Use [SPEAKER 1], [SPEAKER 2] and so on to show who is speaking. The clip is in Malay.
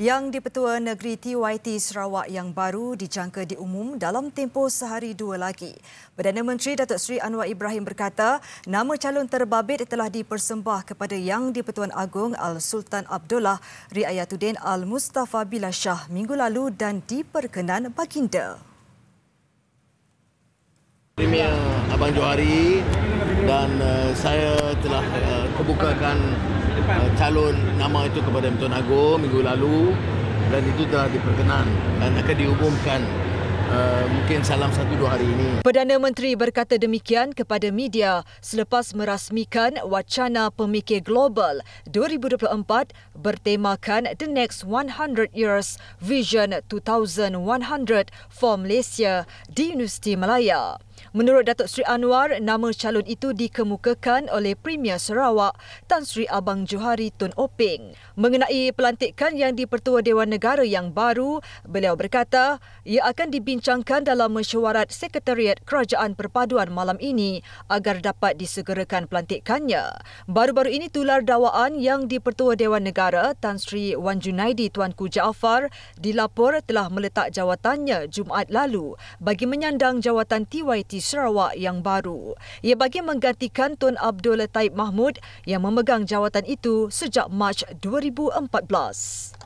[SPEAKER 1] Yang di-Petua Negeri TYT Sarawak yang baru dijangka diumum dalam tempoh sehari dua lagi. Perdana Menteri Datuk Seri Anwar Ibrahim berkata, nama calon terbabit telah dipersembah kepada Yang di-Petuan Agong Al-Sultan Abdullah Riayatuddin Al-Mustafa Billah Shah minggu lalu dan diperkenan baginda.
[SPEAKER 2] Premier Abang Johari dan eh, saya telah uh, kebukakan uh, calon nama itu kepada Tuan Agong minggu lalu dan itu telah diperkenan dan akan diumumkan Uh, mungkin salam satu dua hari ini.
[SPEAKER 1] Perdana Menteri berkata demikian kepada media selepas merasmikan wacana pemikir global 2024 bertemakan The Next 100 Years Vision 2100 for Malaysia di Universiti Malaya. Menurut Datuk Sri Anwar, nama calon itu dikemukakan oleh Premier Sarawak, Tan Sri Abang Johari Tun Oping. Mengenai pelantikan yang dipertua Dewan Negara yang baru, beliau berkata ia akan dibincangkan dalam mesyuarat Sekretariat Kerajaan Perpaduan malam ini agar dapat disegerakan pelantikannya. Baru-baru ini tular dawaan yang dipertua Dewan Negara, Tan Sri Wan Junaidi Tuanku Jaafar, dilapor telah meletak jawatannya Jumaat lalu bagi menyandang jawatan TYT Sarawak yang baru. Ia bagi menggantikan Tun Abdul Taib Mahmud yang memegang jawatan itu sejak Mac 2014.